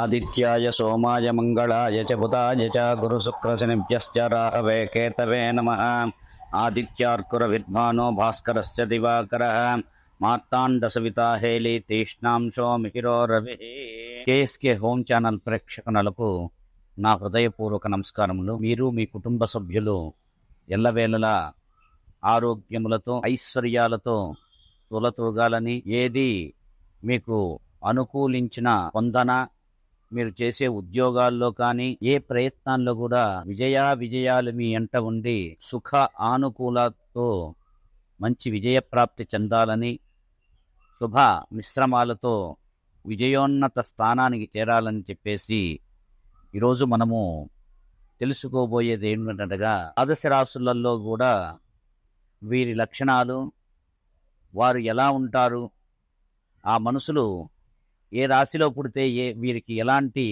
ఆదిత్యాయ సోమాయ మంగళాయ చ బుధాయ చ గురుశుక్రశనిభ్యశ్చ రాహవే కేతవే నమ ఆదిత్యార్కుర విద్వానో భాస్కరస్ దివాకర మార్తాండసవితా హేళి తీష్ణాంశో మిహిరో రవి కేఎస్కే హోమ్ ఛానల్ ప్రేక్షకులకు నా హృదయపూర్వక నమస్కారములు మీరు మీ కుటుంబ సభ్యులు ఎల్లవేళలా ఆరోగ్యములతో ఐశ్వర్యాలతో తులతూగాలని ఏది మీకు అనుకూలించిన పొందన మీరు చేసే ఉద్యోగాల్లో కానీ ఏ ప్రయత్నాల్లో కూడా విజయా విజయాలు మీ ఎంట ఉండి సుఖ ఆనుకూలతో మంచి విజయ ప్రాప్తి చెందాలని శుభ మిశ్రమాలతో విజయోన్నత స్థానానికి చేరాలని చెప్పేసి ఈరోజు మనము తెలుసుకోబోయేది ఏమిటనగా ఆదశ రాసులలో కూడా వీరి లక్షణాలు వారు ఎలా ఉంటారు ఆ మనుషులు ఏ రాశిలో పుడితే ఏ వీరికి ఎలాంటి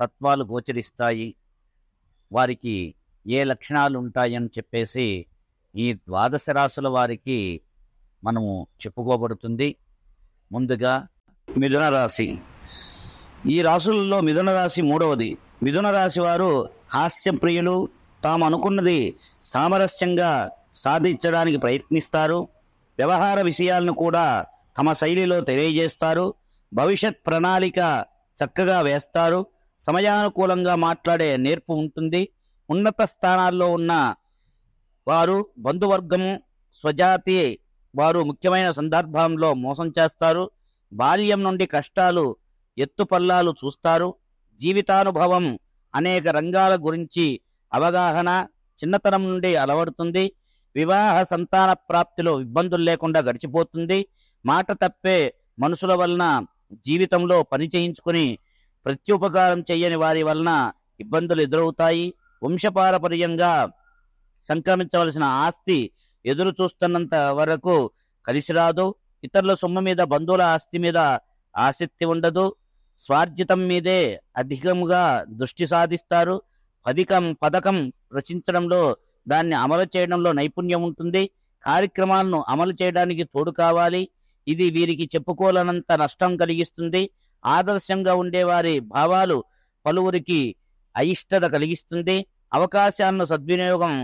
తత్వాలు గోచరిస్తాయి వారికి ఏ లక్షణాలు ఉంటాయని చెప్పేసి ఈ ద్వాదశ రాశుల వారికి మనము చెప్పుకోబడుతుంది ముందుగా మిథున రాశి ఈ రాశులలో మిథున రాశి మూడవది మిథున రాశి వారు హాస్యప్రియులు తాము అనుకున్నది సామరస్యంగా సాధించడానికి ప్రయత్నిస్తారు వ్యవహార విషయాలను కూడా తమ శైలిలో తెలియజేస్తారు భవిష్యత్ ప్రణాళిక చక్కగా వేస్తారు సమయానుకూలంగా మాట్లాడే నేర్పు ఉంటుంది ఉన్నత స్థానాల్లో ఉన్న వారు బంధువర్గం స్వజాతి వారు ముఖ్యమైన సందర్భంలో మోసం చేస్తారు బాల్యం నుండి కష్టాలు ఎత్తుపల్లాలు చూస్తారు జీవితానుభవం అనేక రంగాల గురించి అవగాహన చిన్నతనం నుండి అలవడుతుంది వివాహ సంతాన ప్రాప్తిలో ఇబ్బందులు లేకుండా గడిచిపోతుంది మాట తప్పే మనుషుల వలన జీవితంలో పని చేయించుకుని ప్రత్యుపకారం చేయని వారి వలన ఇబ్బందులు ఎదురవుతాయి వంశపారపర్యంగా సంక్రమించవలసిన ఆస్తి ఎదురు చూస్తున్నంత వరకు కలిసి రాదు ఇతరుల సొమ్ము మీద బంధువుల ఆస్తి మీద ఆసక్తి ఉండదు స్వార్జితం మీదే అధికంగా దృష్టి సాధిస్తారు పథకం పథకం రచించడంలో దాన్ని అమలు చేయడంలో నైపుణ్యం ఉంటుంది కార్యక్రమాలను అమలు చేయడానికి తోడు కావాలి ఇది వీరికి చెప్పుకోలేనంత నష్టం కలిగిస్తుంది ఆదర్శంగా ఉండేవారి భావాలు పలువురికి అయిష్టత కలిగిస్తుంది అవకాశాలను సద్వినియోగం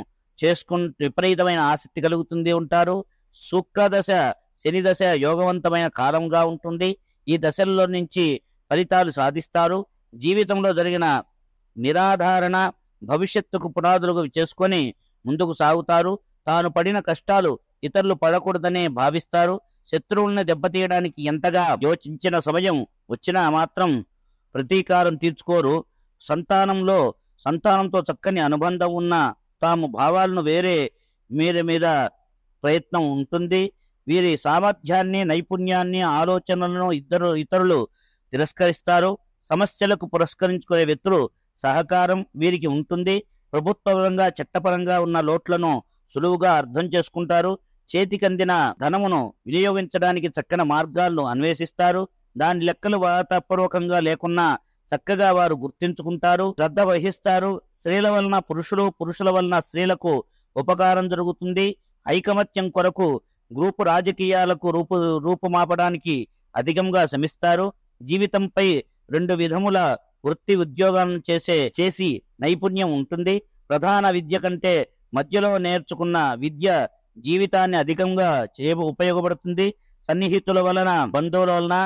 చేసుకుని విపరీతమైన ఆసక్తి కలుగుతుంది ఉంటారు శుక్రదశ శనిదశ యోగవంతమైన కాలంగా ఉంటుంది ఈ దశల్లో నుంచి ఫలితాలు సాధిస్తారు జీవితంలో జరిగిన నిరాధారణ భవిష్యత్తుకు పునాదులు చేసుకొని ముందుకు సాగుతారు తాను పడిన కష్టాలు ఇతరులు పడకూడదనే భావిస్తారు శత్రువుల్ని దెబ్బతీయడానికి ఎంతగా యోచించిన సమయం వచ్చినా మాత్రం ప్రతీకారం తీర్చుకోరు సంతానంలో సంతానంతో చక్కని అనుబంధం ఉన్న తాము భావాలను వేరే మీద మీద ప్రయత్నం ఉంటుంది వీరి సామర్థ్యాన్ని నైపుణ్యాన్ని ఆలోచనలను ఇద్దరు ఇతరులు తిరస్కరిస్తారు సమస్యలకు పురస్కరించుకునే వ్యక్తులు సహకారం వీరికి ఉంటుంది ప్రభుత్వపరంగా చట్టపరంగా ఉన్న లోట్లను సులువుగా అర్థం చేసుకుంటారు చేతికందిన ధనమును వినియోగించడానికి చక్కని మార్గాలను అన్వేషిస్తారు దాని లెక్కలు వాతాపూర్వకంగా లేకున్నా చక్కగా వారు గుర్తించుకుంటారు శ్రద్ధ వహిస్తారు స్త్రీల వలన పురుషులు పురుషుల వలన స్త్రీలకు ఉపకారం జరుగుతుంది ఐకమత్యం కొరకు గ్రూపు రాజకీయాలకు రూపు రూపుమాపడానికి అధికంగా శ్రమిస్తారు జీవితంపై రెండు విధముల వృత్తి ఉద్యోగాలను చేసే చేసి నైపుణ్యం ఉంటుంది ప్రధాన విద్య కంటే మధ్యలో నేర్చుకున్న విద్య జీవితాన్ని అధికంగా చేయ ఉపయోగపడుతుంది సన్నిహితుల వలన బంధువుల వలన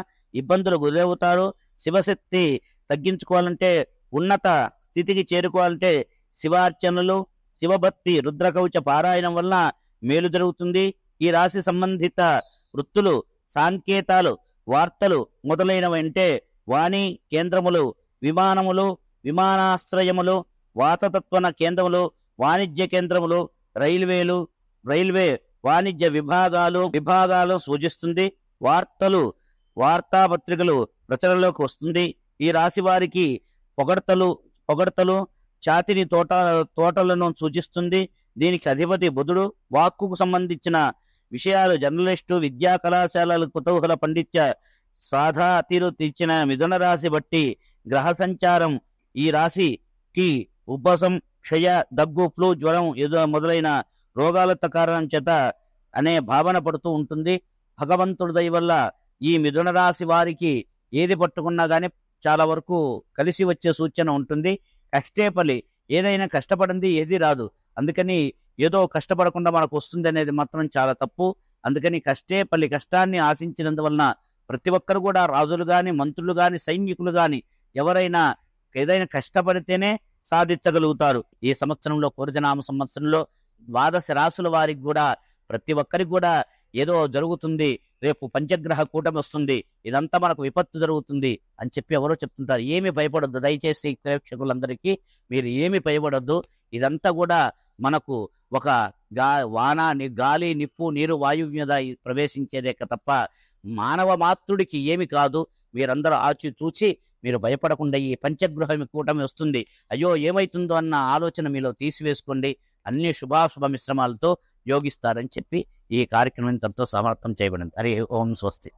ఇబ్బందులు గురవుతారు శివశక్తి తగ్గించుకోవాలంటే ఉన్నత స్థితికి చేరుకోవాలంటే శివార్చనలు శివభక్తి రుద్రకవచ పారాయణం వలన మేలు జరుగుతుంది ఈ రాశి సంబంధిత వృత్తులు సాంకేతాలు వార్తలు మొదలైనవంటే వాణి కేంద్రములు విమానములు విమానాశ్రయములు వాతతత్వన కేంద్రములు వాణిజ్య కేంద్రములు రైల్వేలు రైల్వే వాణిజ్య విభాగాలు విభాగాలు సూచిస్తుంది వార్తలు వార్తాపత్రికలు ప్రచురణలోకి వస్తుంది ఈ రాశి వారికి పొగడతలు పొగడతలు ఛాతిని తోట తోటలను సూచిస్తుంది దీనికి అధిపతి బుధుడు వాక్కుకు సంబంధించిన విషయాలు జర్నలిస్టు విద్యా కళాశాలలు కుతూహల పండిత్య సాధా తీరు తీర్చిన మిథున రాశి బట్టి గ్రహ సంచారం ఈ రాశికి ఉబ్బసం క్షయ దగ్గు ఫ్లూ జ్వరం మొదలైన రోగాలత కారణం చేత అనే భావన పడుతూ ఉంటుంది భగవంతుడి దయ వల్ల ఈ మిథున రాశి వారికి ఏది పట్టుకున్నా కానీ చాలా వరకు కలిసి వచ్చే సూచన ఉంటుంది కష్టే పలి ఏదైనా కష్టపడింది ఏది రాదు అందుకని ఏదో కష్టపడకుండా మనకు వస్తుంది అనేది మాత్రం చాలా తప్పు అందుకని కష్టే పల్లి కష్టాన్ని ఆశించినందువలన ప్రతి ఒక్కరు కూడా రాజులు కానీ మంత్రులు కానీ సైనికులు కానీ ఎవరైనా ఏదైనా కష్టపడితేనే సాధించగలుగుతారు ఈ సంవత్సరంలో పూర్వజనామ సంవత్సరంలో ద్వాదశ రాసుల వారికి కూడా ప్రతి ఒక్కరికి కూడా ఏదో జరుగుతుంది రేపు పంచగ్రహ కూటమి వస్తుంది ఇదంతా మనకు విపత్తు జరుగుతుంది అని చెప్పి ఎవరో చెప్తుంటారు ఏమి భయపడొద్దు దయచేసి ప్రేక్షకులందరికీ మీరు ఏమి భయపడొద్దు ఇదంతా కూడా మనకు ఒక గా వాన గాలి నిప్పు నీరు వాయువు మీద ప్రవేశించేదే తప్ప మానవ మాతృడికి ఏమి కాదు మీరందరూ ఆచి చూచి మీరు భయపడకుండా ఈ పంచగృహం కూటమి వస్తుంది అయ్యో ఏమైతుందో అన్న ఆలోచన మీలో తీసివేసుకోండి అన్ని శుభాశుభ మిశ్రమాలతో యోగిస్తారని చెప్పి ఈ కార్యక్రమం తనతో సమర్థం చేయబడింది హరి ఓం స్వస్తి